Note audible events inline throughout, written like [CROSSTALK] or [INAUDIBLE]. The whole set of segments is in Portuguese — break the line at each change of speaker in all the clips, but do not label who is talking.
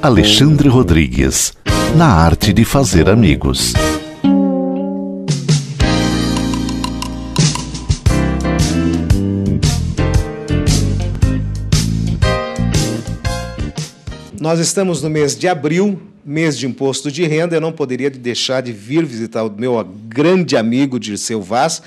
Alexandre Rodrigues, na arte de fazer amigos. Nós estamos no mês de abril, mês de imposto de renda. Eu não poderia deixar de vir visitar o meu grande amigo Dirceu Vaz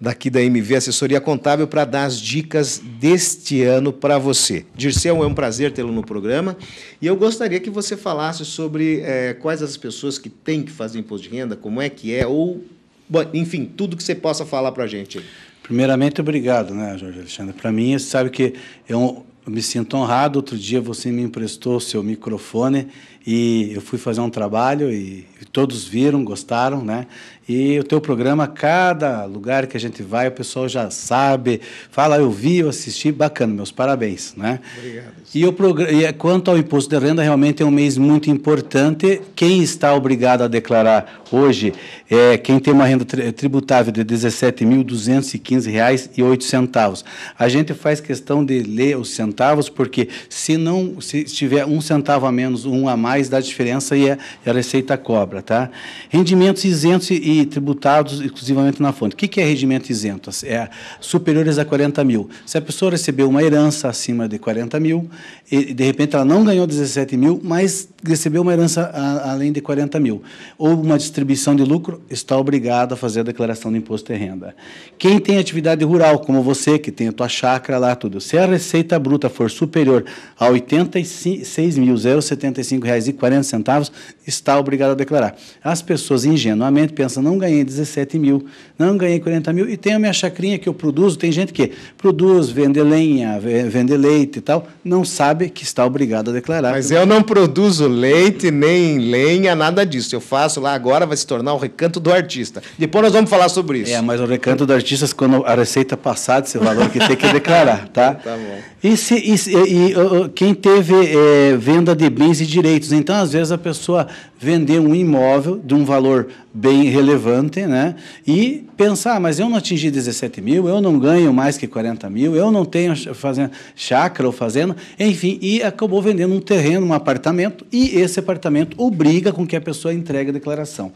daqui da MV Assessoria Contábil para dar as dicas deste ano para você. Dirceu, é um prazer tê-lo no programa e eu gostaria que você falasse sobre é, quais as pessoas que têm que fazer imposto de renda, como é que é, ou, bom, enfim, tudo que você possa falar para a gente.
Primeiramente, obrigado, né, Jorge Alexandre? Para mim, você sabe que é um, eu me sinto honrado. Outro dia você me emprestou seu microfone e eu fui fazer um trabalho e, todos viram, gostaram, né? E o teu programa, cada lugar que a gente vai, o pessoal já sabe, fala, eu vi, eu assisti, bacana, meus parabéns, né? Obrigado. E, o programa, e é, quanto ao imposto de renda, realmente é um mês muito importante. Quem está obrigado a declarar hoje é quem tem uma renda tributável de R$ 17.215,08. A gente faz questão de ler os centavos centavos, porque se não se tiver um centavo a menos, um a mais, dá diferença e é, é a receita cobra. Tá? Rendimentos isentos e tributados exclusivamente na fonte. O que, que é rendimento isento? É superiores a 40 mil. Se a pessoa recebeu uma herança acima de 40 mil, e de repente ela não ganhou 17 mil, mas recebeu uma herança a, além de 40 mil, ou uma distribuição de lucro, está obrigado a fazer a declaração de imposto de renda. Quem tem atividade rural, como você, que tem a tua chácara lá, tudo, se a receita bruta for superior a R$ 86.075,40, está obrigado a declarar. As pessoas ingenuamente pensam, não ganhei 17 mil, não ganhei 40 mil, e tem a minha chacrinha que eu produzo, tem gente que produz, vende lenha, vende leite e tal, não sabe que está obrigado a declarar. Mas eu não
produzo leite, nem lenha, nada disso. Eu faço lá agora, vai se tornar o recanto do artista. Depois nós vamos falar sobre isso. É, mas o recanto do
artista, quando a receita passar desse valor que tem que declarar, tá? [LAUGHS] tá bom. E se, e, e, quem teve é, venda de bens e direitos. Então, às vezes, a pessoa vendeu um imóvel de um valor bem relevante, né? E pensar, ah, mas eu não atingi 17 mil, eu não ganho mais que 40 mil, eu não tenho fazendo chácara ou fazenda, enfim, e acabou vendendo um terreno, um apartamento, e esse apartamento obriga com que a pessoa entregue a declaração.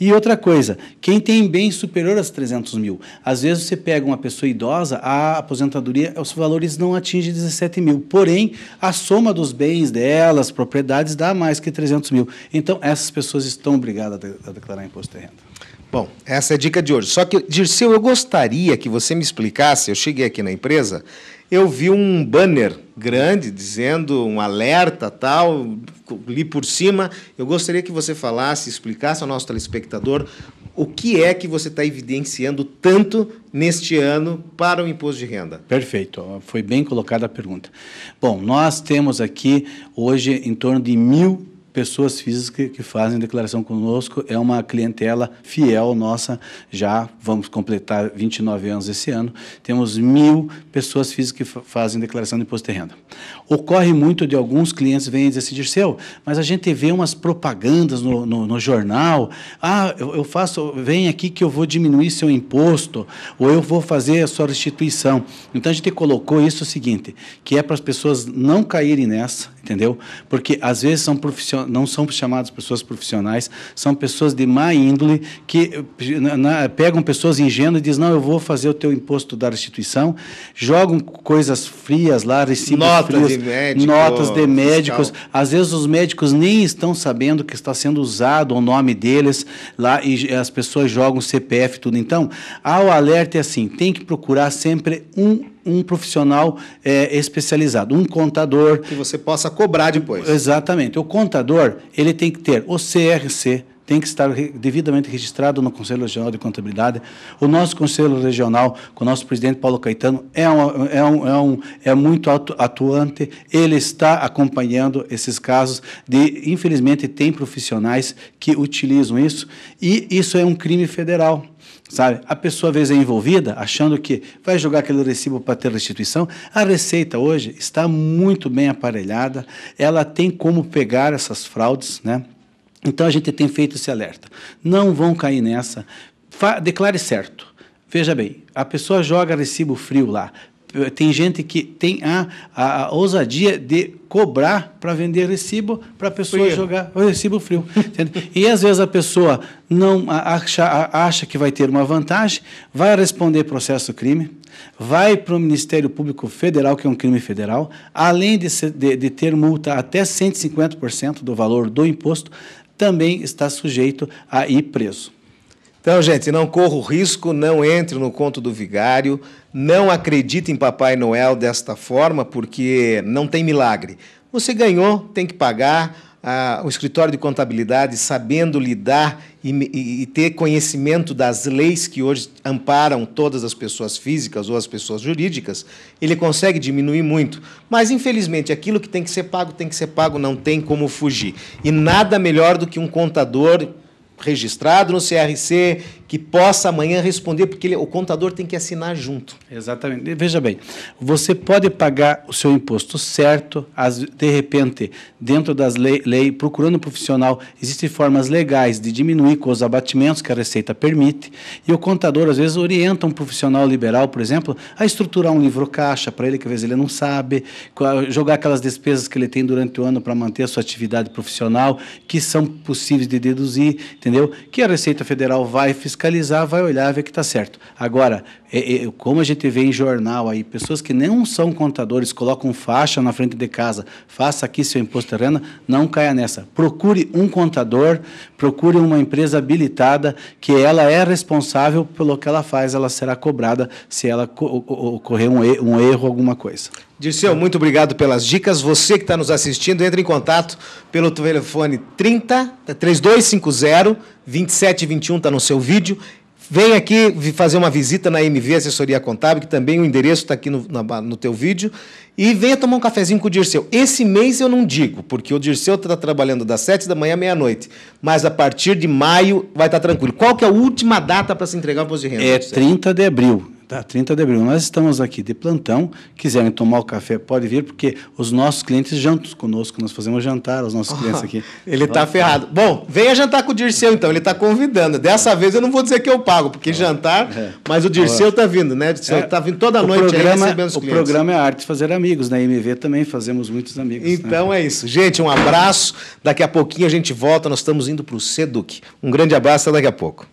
E outra coisa, quem tem bem superior a 300 mil, às vezes você pega uma pessoa idosa, a aposentadoria, os valores não atingem 17 mil, porém, a soma dos bens delas, propriedades, dá mais que 300 mil. Então, essas pessoas estão obrigadas a declarar imposto imposto de renda. Bom, essa é a dica de hoje. Só que, Dirceu, eu
gostaria que você me explicasse. Eu cheguei aqui na empresa, eu vi um banner grande dizendo um alerta tal, li por cima. Eu gostaria que você falasse, explicasse ao nosso telespectador o que é que você está evidenciando tanto
neste ano para o imposto de renda? Perfeito, foi bem colocada a pergunta. Bom, nós temos aqui hoje em torno de mil pessoas físicas que, fazem declaração conosco, é uma clientela fiel nossa, já vamos completar 29 anos esse ano, temos mil pessoas físicas que fazem declaração de imposto de renda. Ocorre muito de alguns clientes vêm dizer assim, mas a gente vê umas propagandas no, no, no jornal, ah, eu, eu, faço, vem aqui que eu vou diminuir seu imposto, ou eu vou fazer a sua restituição. Então a gente colocou isso o seguinte, que é para as pessoas não caírem nessa, entendeu? Porque às vezes são profissionais não são chamadas pessoas profissionais, são pessoas de má índole que na, pegam pessoas ingênuas e dizem, não, eu vou fazer o teu imposto da restituição, jogam coisas frias lá, recibos notas frios, de médicos, notas de médicos. Fiscal. Às vezes os médicos nem estão sabendo que está sendo usado o nome deles lá e as pessoas jogam CPF tudo. Então, ao alerta é assim, tem que procurar sempre um um profissional é, especializado, um contador. Que você possa cobrar depois. Exatamente. O contador, ele tem que ter o CRC, tem que estar devidamente registrado no Conselho Regional de Contabilidade. O nosso Conselho Regional, com o nosso presidente Paulo Caetano, é, um, é, um, é, um, é muito atuante, ele está acompanhando esses casos de, infelizmente, tem profissionais que utilizam isso, e isso é um crime federal sabe? A pessoa, às vezes, é envolvida, achando que vai jogar aquele recibo para ter restituição. A Receita, hoje, está muito bem aparelhada, ela tem como pegar essas fraudes, né? Então a gente tem feito esse alerta. Não vão cair nessa. Fa declare certo. Veja bem, a pessoa joga recibo frio lá. Tem gente que tem a, a, a ousadia de cobrar para vender recibo para a pessoa frio. jogar o recibo frio. e às vezes a pessoa não acha, acha que vai ter uma vantagem, vai responder processo crime, vai para o Ministério Público Federal, que é um crime federal, além de, ser, de, de ter multa até 150% do valor do imposto, também está sujeito a ir preso. Então, gente, não corra o risco, não entre no
conto do vigário, não acredite em Papai Noel desta forma, porque não tem milagre. Você ganhou, tem que pagar o escritório de contabilidade sabendo lidar e, e, ter conhecimento das leis que hoje amparam todas as pessoas físicas ou as pessoas jurídicas, ele consegue diminuir muito. Mas, infelizmente, aquilo que tem que ser pago, tem que ser pago, não tem como fugir. E nada melhor do que um contador registrado no CRC, que possa amanhã responder, porque ele, o contador
tem que assinar junto. Exatamente. Veja bem, você pode pagar o seu imposto certo, as, de repente, dentro das leis, lei, procurando um profissional, existem formas legais de diminuir com os abatimentos que a Receita permite, e o contador, às vezes, orienta um profissional liberal, por exemplo, a estruturar um livro caixa para ele, que às vezes ele não sabe, jogar aquelas despesas que ele tem durante o ano para manter a sua atividade profissional, que são possíveis de deduzir, entendeu? Que a Receita Federal vai fiscalizar fiscalizar, vai olhar, ver que está certo. Agora, é, é, como a gente vê em jornal aí, pessoas que não são contadores colocam faixa na frente de casa, faça aqui seu imposto terreno, não caia nessa. Procure um contador, procure uma empresa habilitada, que ela é responsável pelo que ela faz, ela será cobrada se ela ocorrer um erro, alguma coisa.
Dirceu, muito obrigado pelas dicas. Você que está nos assistindo, entre em contato pelo telefone 30 3250 2721, está no seu vídeo. Vem aqui fazer uma visita na MV Assessoria Contábil, que também o endereço está aqui no, na, no teu vídeo. E venha tomar um cafezinho com o Dirceu. Esse mês eu não digo, porque o Dirceu está trabalhando das 7 da manhã à meia-noite. Mas a partir de maio vai estar tá tranquilo. Qual que é a última data para se entregar o imposto de renda? É
30 de abril tá? 30 de abril. Nós estamos aqui de plantão. Quiserem tomar o café, pode vir, porque os nossos clientes jantam conosco. Nós fazemos jantar aos nossos clientes aqui. [LAUGHS] Ele está ferrado. Bom, venha
jantar com o Dirceu, então. Ele está convidando. Dessa vez eu não vou dizer que eu pago, porque jantar... É. Mas o Dirceu está vindo, né? Dirceu está é. Tá vindo toda o noite programa, recebendo os clientes. O programa é
Arte Fazer Amigos. Na né? MV também fazemos muitos amigos. Né? Então né? é isso. Gente, um abraço. Daqui a pouquinho a gente volta. Nós estamos indo para
o Seduc. Um grande abraço. Até daqui a pouco.